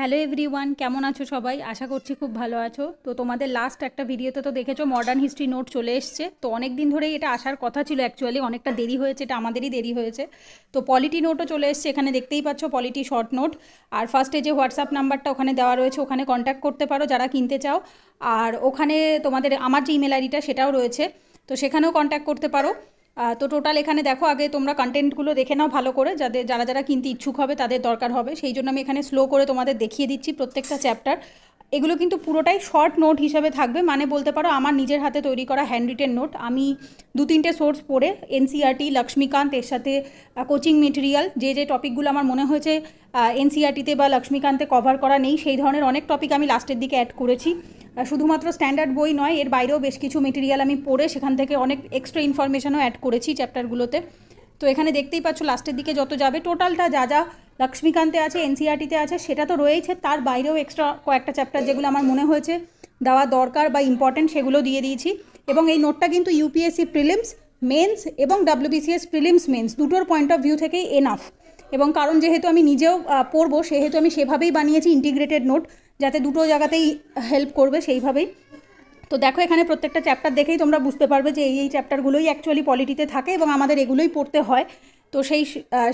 hello everyone কেমন আছো সবাই আশা করছি খুব ভালো আছো তো তোমাদের লাস্ট একটা ভিডিওতে তো দেখেছো মডার্ন হিস্ট্রি নোট চলে এসছে তো অনেক দিন ধরেই এটা আসার কথা ছিল অ্যাকচুয়ালি অনেকটা দেরি হয়েছে এটা আমাদেরই দেরি হয়েছে তো পলিটি নোটও চলে এসছে এখানে দেখতেই পাচ্ছ পলিটি শর্ট নোট আর ফার্স্টে যে হোয়াটসঅ্যাপ নাম্বারটা ওখানে দেওয়া রয়েছে ওখানে কন্ট্যাক্ট করতে পারো যারা কিনতে চাও আর ওখানে তোমাদের আমার যে ইমেল আইডিটা সেটাও রয়েছে তো সেখানেও কন্ট্যাক্ট করতে পারো তো টোটাল এখানে দেখো আগে তোমরা কন্টেন্টগুলো দেখে নাও ভালো করে যাদের যারা যারা কিনতে ইচ্ছুক হবে তাদের দরকার হবে সেই জন্য আমি এখানে স্লো করে তোমাদের দেখিয়ে দিচ্ছি প্রত্যেকটা চ্যাপ্টার এগুলো কিন্তু পুরোটাই শর্ট নোট হিসাবে থাকবে মানে বলতে পারো আমার নিজের হাতে তৈরি করা হ্যান্ড রিটেন নোট আমি দু তিনটে সোর্স পড়ে এনসিআরটি লক্ষ্মীকান্ত e এর সাথে কোচিং মেটেরিয়াল যে যে টপিকগুলো আমার মনে হয়েছে এনসিআরটিতে e বা লক্ষ্মীকান্তে কভার করা নেই সেই ধরনের অনেক টপিক আমি লাস্টের দিকে অ্যাড করেছি শুধুমাত্র স্ট্যান্ডার্ড বই নয় এর বাইরেও বেশ কিছু মেটেরিয়াল আমি পড়ে সেখান থেকে অনেক এক্সট্রা ইনফরমেশানও অ্যাড করেছি চ্যাপ্টারগুলোতে তো এখানে দেখতেই পাচ্ছ লাস্টের দিকে যত যাবে টোটালটা যা যা লক্ষ্মীকান্তে আছে এনসিআরটিতে আছে সেটা তো রয়েছে তার বাইরেও এক্সট্রা কয়েকটা চ্যাপ্টার যেগুলো আমার মনে হয়েছে দেওয়া দরকার বা ইম্পর্টেন্ট সেগুলো দিয়ে দিয়েছি এবং এই নোটটা কিন্তু ইউপিএসসি প্রিলিমস মেন্স এবং ডাব্লিউবিসিএস প্রিলিমস মেন্স দুটোর পয়েন্ট অফ ভিউ থেকেই এনাফ এবং কারণ যেহেতু আমি নিজেও পড়বো সেহেতু আমি সেভাবেই বানিয়েছি ইন্টিগ্রেটেড নোট যাতে দুটো জায়গাতেই হেল্প করবে সেইভাবেই তো দেখো এখানে প্রত্যেকটা চ্যাপ্টার দেখেই তোমরা বুঝতে পারবে যে এই এই চ্যাপ্টারগুলোই অ্যাকচুয়ালি পলিটিতে থাকে এবং আমাদের এগুলোই পড়তে হয় তো সেই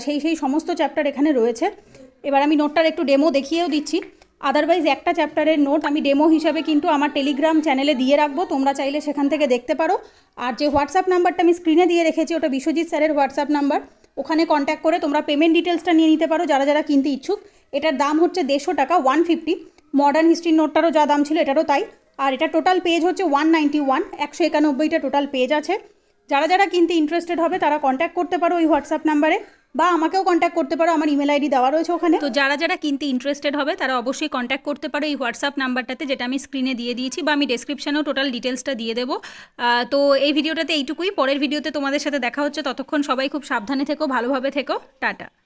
সেই সেই সমস্ত চ্যাপ্টার এখানে রয়েছে এবার আমি নোটটার একটু ডেমো দেখিয়েও দিচ্ছি আদারওয়াইজ একটা চ্যাপ্টারের নোট আমি ডেমো হিসাবে কিন্তু আমার টেলিগ্রাম চ্যানেলে দিয়ে রাখবো তোমরা চাইলে সেখান থেকে দেখতে পারো আর যে হোয়াটসঅ্যাপ নাম্বারটা আমি স্ক্রিনে দিয়ে রেখেছি ওটা বিশ্বজিৎ স্যারের হোয়াটসঅ্যাপ নাম্বার ওখানে কন্ট্যাক্ট করে তোমরা পেমেন্ট ডিটেলসটা নিয়ে নিতে পারো যারা যারা কিনতে ইচ্ছুক এটার দাম হচ্ছে দেড়শো টাকা ওয়ান ফিফটি মডার্ন হিস্ট্রির নোটটারও যা দাম ছিল এটারও তাই আর এটা টোটাল পেজ হচ্ছে ওয়ান নাইনটি ওয়ান একশো একানব্বইটা টোটাল পেজ আছে যারা যারা কিনতে ইন্টারেস্টেড হবে তারা কন্ট্যাক্ট করতে পারো ওই হোয়াটসঅ্যাপ নাম্বারে বা আমাকেও কন্ট্যাক্ট করতে পারো আমার ইমেল আইডি দেওয়া রয়েছে ওখানে তো যারা যারা কিনতে ইন্টারেস্টেড হবে তারা অবশ্যই কন্ট্যাক্ট করতে পারো এই হোয়াটসঅ্যাপ নাম্বারটাতে যেটা আমি স্ক্রিনে দিয়ে দিয়েছি বা আমি ডিসক্রিপশানেও টোটাল ডিটেলসটা দিয়ে দেবো তো এই ভিডিওটাতে এইটুকুই পরের ভিডিওতে তোমাদের সাথে দেখা হচ্ছে ততক্ষণ সবাই খুব সাবধানে থেকো ভালোভাবে থেকো টাটা